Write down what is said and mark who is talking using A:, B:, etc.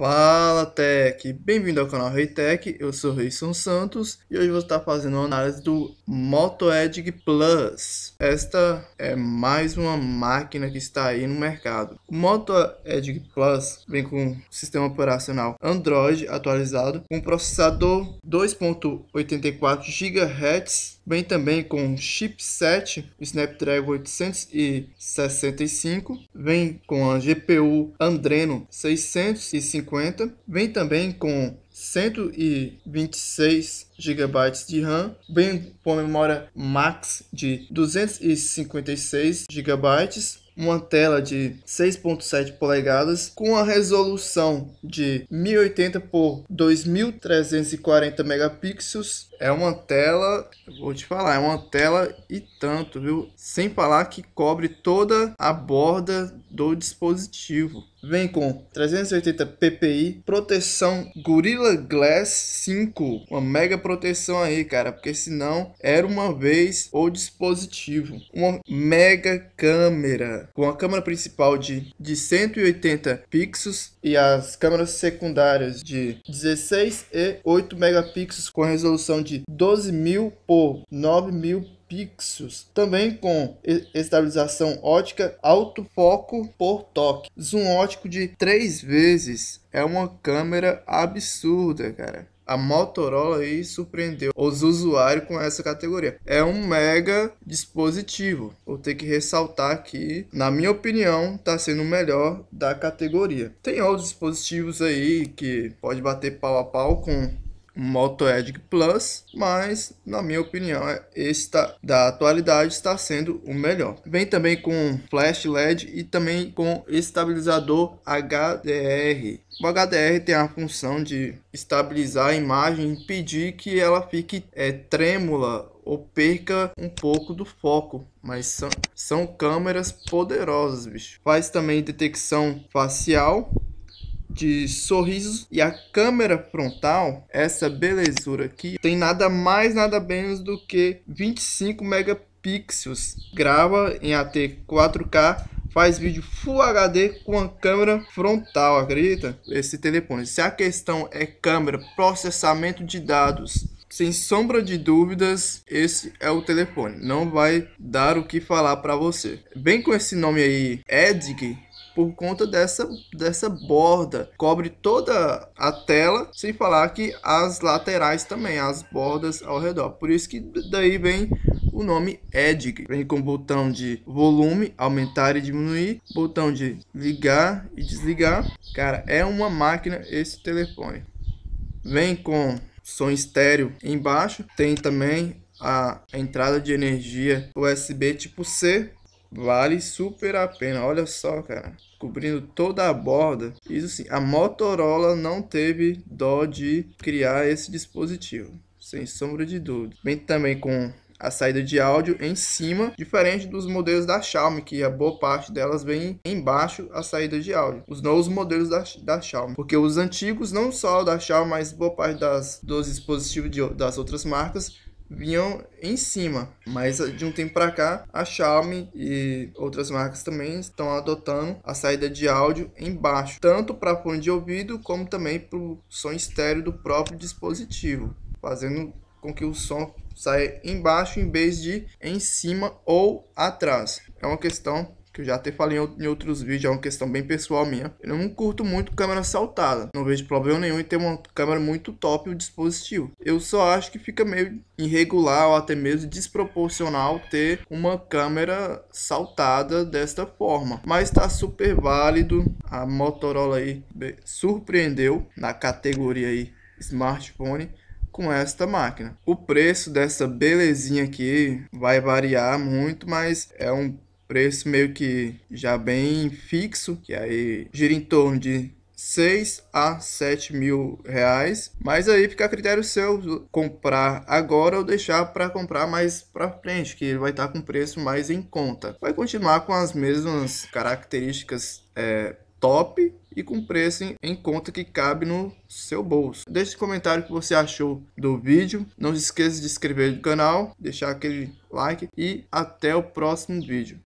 A: Fala Tech, bem-vindo ao canal Rei Tech, eu sou o Reison Santos e hoje vou estar tá fazendo uma análise do Moto Edge Plus. Esta é mais uma máquina que está aí no mercado. O Moto Edge Plus vem com sistema operacional Android atualizado, com processador 2.84 GHz Vem também com chipset Snapdragon 865, vem com a GPU Andreno 650, vem também com 126 GB de RAM, bem com memória max de 256 GB, uma tela de 6.7 polegadas com a resolução de 1080 por 2340 megapixels. É uma tela, vou te falar, é uma tela e tanto, viu? Sem falar que cobre toda a borda do dispositivo. Vem com 380 ppi, proteção Gorilla Glass 5, uma mega proteção aí, cara, porque senão era uma vez o dispositivo. Uma mega câmera, com a câmera principal de, de 180 pixels e as câmeras secundárias de 16 e 8 megapixels com resolução de 12.000 por 9.000 pixels, também com estabilização ótica, alto foco por toque, zoom ótico de 3 vezes. É uma câmera absurda, cara. A Motorola aí surpreendeu os usuários com essa categoria. É um mega dispositivo. Vou ter que ressaltar que, na minha opinião, está sendo o melhor da categoria. Tem outros dispositivos aí que pode bater pau a pau com Moto Edge Plus, mas na minha opinião, é, esta tá, da atualidade está sendo o melhor. Vem também com flash LED e também com estabilizador HDR. O HDR tem a função de estabilizar a imagem, impedir que ela fique é, trêmula ou perca um pouco do foco. Mas são, são câmeras poderosas, bicho. Faz também detecção facial de sorrisos e a câmera frontal, essa belezura aqui, tem nada mais nada menos do que 25 megapixels. Grava em AT 4K faz vídeo Full HD com a câmera frontal, acredita? Esse telefone. Se a questão é câmera, processamento de dados, sem sombra de dúvidas, esse é o telefone. Não vai dar o que falar para você. Vem com esse nome aí, Edg por conta dessa, dessa borda. Cobre toda a tela, sem falar que as laterais também, as bordas ao redor. Por isso que daí vem o nome Edge Vem com botão de volume, aumentar e diminuir, botão de ligar e desligar. Cara, é uma máquina esse telefone. Vem com som estéreo embaixo, tem também a entrada de energia USB tipo C Vale super a pena, olha só, cara. Cobrindo toda a borda. Isso sim, a Motorola não teve dó de criar esse dispositivo. Sem sombra de dúvida. Vem também com a saída de áudio em cima, diferente dos modelos da Xiaomi, que a boa parte delas vem embaixo a saída de áudio. Os novos modelos da, da Xiaomi, porque os antigos, não só da Xiaomi, mas boa parte das, dos dispositivos de, das outras marcas, vinham em cima, mas de um tempo para cá a Xiaomi e outras marcas também estão adotando a saída de áudio embaixo, tanto para fone de ouvido como também para o som estéreo do próprio dispositivo, fazendo com que o som saia embaixo em vez de em cima ou atrás. É uma questão que eu já até falei em outros vídeos, é uma questão bem pessoal minha. Eu não curto muito câmera saltada, não vejo problema nenhum em ter uma câmera muito top o dispositivo. Eu só acho que fica meio irregular ou até mesmo desproporcional ter uma câmera saltada desta forma. Mas tá super válido, a Motorola aí surpreendeu na categoria aí smartphone com esta máquina. O preço dessa belezinha aqui vai variar muito, mas é um preço meio que já bem fixo, que aí gira em torno de 6 a 7 mil reais. Mas aí fica a critério seu comprar agora ou deixar para comprar mais para frente, que ele vai estar tá com preço mais em conta. Vai continuar com as mesmas características é, top e com preço em, conta que cabe no seu bolso. Deixe um comentário que você achou do vídeo. Não se esqueça de inscrever no canal, deixar aquele like e até o próximo vídeo.